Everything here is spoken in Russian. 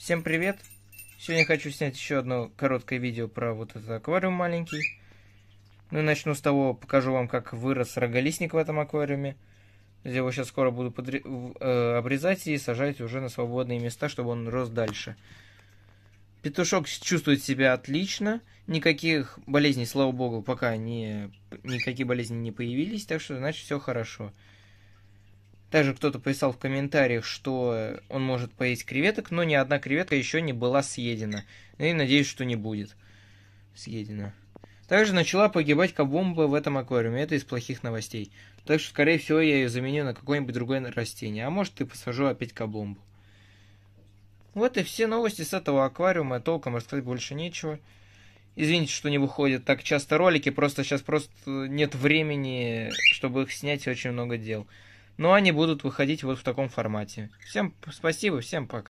Всем привет! Сегодня хочу снять еще одно короткое видео про вот этот аквариум маленький. Ну и начну с того, покажу вам, как вырос роголистник в этом аквариуме. Я его сейчас скоро буду подре... э, обрезать и сажать уже на свободные места, чтобы он рос дальше. Петушок чувствует себя отлично. Никаких болезней, слава богу, пока не... никакие болезни не появились, так что значит все Хорошо. Также кто-то писал в комментариях, что он может поесть креветок, но ни одна креветка еще не была съедена. Ну и надеюсь, что не будет съедена. Также начала погибать кабомба в этом аквариуме. Это из плохих новостей. Так что, скорее всего, я ее заменю на какое-нибудь другое растение. А может, и посажу опять кабомбу. Вот и все новости с этого аквариума. Толком рассказать больше нечего. Извините, что не выходят так часто ролики. Просто сейчас просто нет времени, чтобы их снять. очень много дел. Ну, они будут выходить вот в таком формате. Всем спасибо, всем пока.